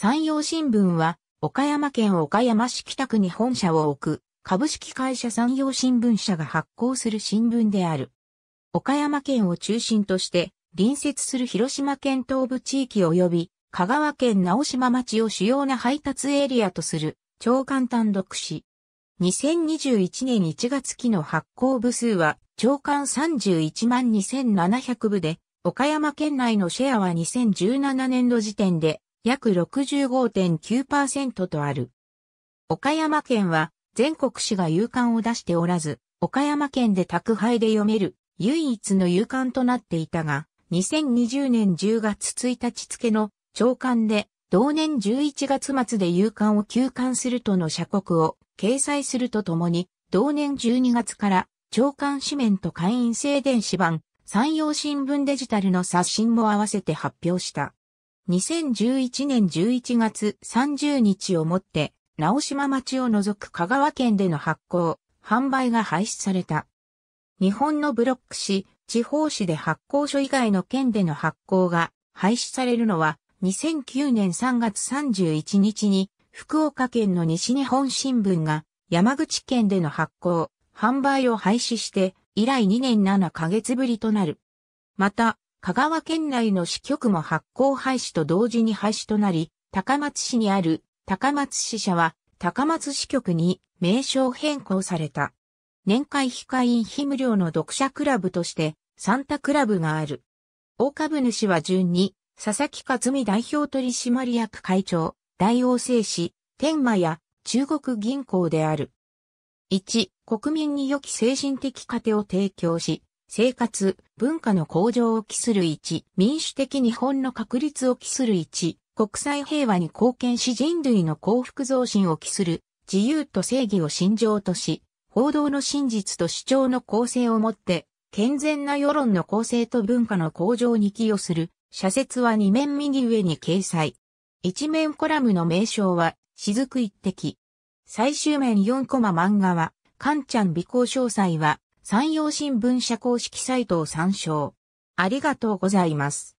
山陽新聞は、岡山県岡山市北区に本社を置く、株式会社山陽新聞社が発行する新聞である。岡山県を中心として、隣接する広島県東部地域及び、香川県直島町を主要な配達エリアとする、長官単独誌。2021年1月期の発行部数は、長官31万2700部で、岡山県内のシェアは2017年度時点で約65.9%とある。岡山県は全国市が有刊を出しておらず、岡山県で宅配で読める唯一の有刊となっていたが、2020年10月1日付の長官で同年11月末で有刊を休刊するとの社国を掲載するとともに、同年12月から長官紙面と会員制電子版、山陽新聞デジタルの刷新も合わせて発表した。2011年11月30日をもって、直島町を除く香川県での発行、販売が廃止された。日本のブロック市、地方市で発行所以外の県での発行が廃止されるのは2009年3月31日に福岡県の西日本新聞が山口県での発行、販売を廃止して以来2年7ヶ月ぶりとなる。また、香川県内の支局も発行廃止と同時に廃止となり、高松市にある高松支社は高松支局に名称変更された。年会費会員費無料の読者クラブとしてサンタクラブがある。大株主は順に佐々木克美代表取締役会長、大王製紙、天満や中国銀行である。1、国民に良き精神的糧を提供し、生活、文化の向上を期する1、民主的日本の確立を期する1、国際平和に貢献し人類の幸福増進を期する、自由と正義を信条とし、報道の真実と主張の構成をもって、健全な世論の構成と文化の向上に寄与する、社説は2面右上に掲載。1面コラムの名称は、雫一滴。最終面4コマ漫画は、かんちゃん美行詳細は、山陽新聞社公式サイトを参照。ありがとうございます。